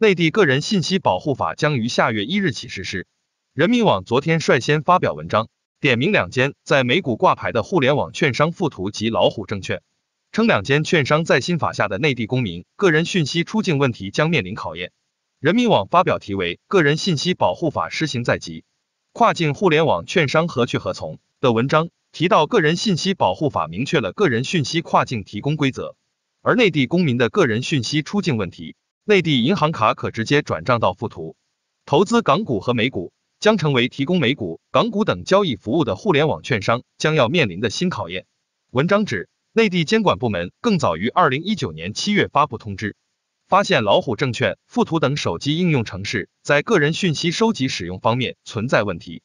内地个人信息保护法将于下月一日起实施。人民网昨天率先发表文章，点名两间在美股挂牌的互联网券商富途及老虎证券，称两间券商在新法下的内地公民个人信息出境问题将面临考验。人民网发表题为《个人信息保护法施行在即，跨境互联网券商何去何从》的文章，提到个人信息保护法明确了个人信息跨境提供规则，而内地公民的个人信息出境问题。内地银行卡可直接转账到附图。投资港股和美股将成为提供美股、港股等交易服务的互联网券商将要面临的新考验。文章指，内地监管部门更早于二零一九年七月发布通知，发现老虎证券、附图等手机应用程式在个人讯息收集使用方面存在问题，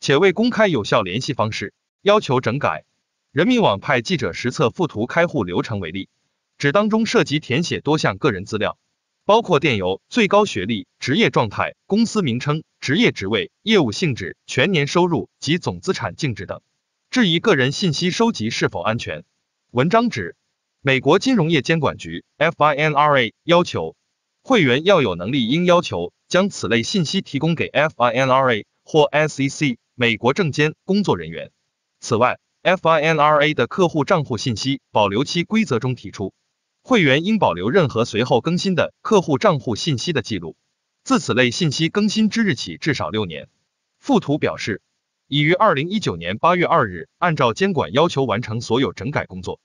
且未公开有效联系方式，要求整改。人民网派记者实测附图开户流程为例，纸当中涉及填写多项个人资料。包括电邮、最高学历、职业状态、公司名称、职业职位、业务性质、全年收入及总资产净值等。质疑个人信息收集是否安全，文章指，美国金融业监管局 （FINRA） 要求会员要有能力，应要求将此类信息提供给 FINRA 或 SEC（ 美国证监）工作人员。此外，FINRA 的客户账户信息保留期规则中提出。会员应保留任何随后更新的客户账户信息的记录，自此类信息更新之日起至少六年。附图表示，已于二零一九年八月二日按照监管要求完成所有整改工作，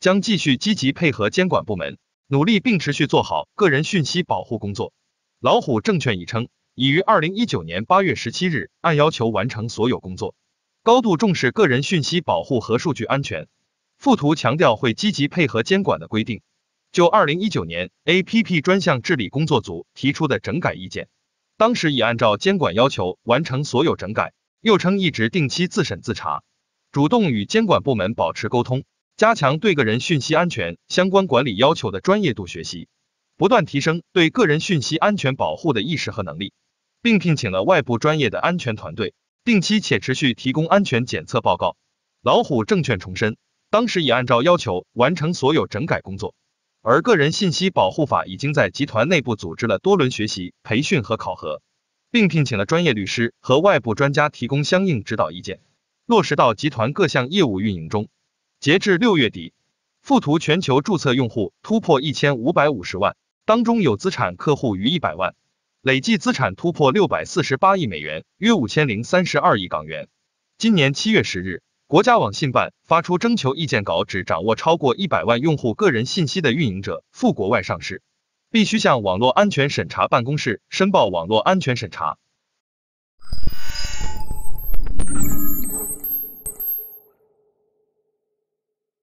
将继续积极配合监管部门，努力并持续做好个人信息保护工作。老虎证券已称，已于二零一九年八月十七日按要求完成所有工作，高度重视个人信息保护和数据安全。附图强调会积极配合监管的规定。就二零一九年 APP 专项治理工作组提出的整改意见，当时已按照监管要求完成所有整改，又称一直定期自审自查，主动与监管部门保持沟通，加强对个人信息安全相关管理要求的专业度学习，不断提升对个人信息安全保护的意识和能力，并聘请了外部专业的安全团队，定期且持续提供安全检测报告。老虎证券重申，当时已按照要求完成所有整改工作。而《个人信息保护法》已经在集团内部组织了多轮学习、培训和考核，并聘请了专业律师和外部专家提供相应指导意见，落实到集团各项业务运营中。截至六月底，富途全球注册用户突破一千五百五十万，当中有资产客户逾一百万，累计资产突破六百四十八亿美元，约五千零三十二亿港元。今年七月十日。国家网信办发出征求意见稿，指掌握超过一百万用户个人信息的运营者赴国外上市，必须向网络安全审查办公室申报网络安全审查。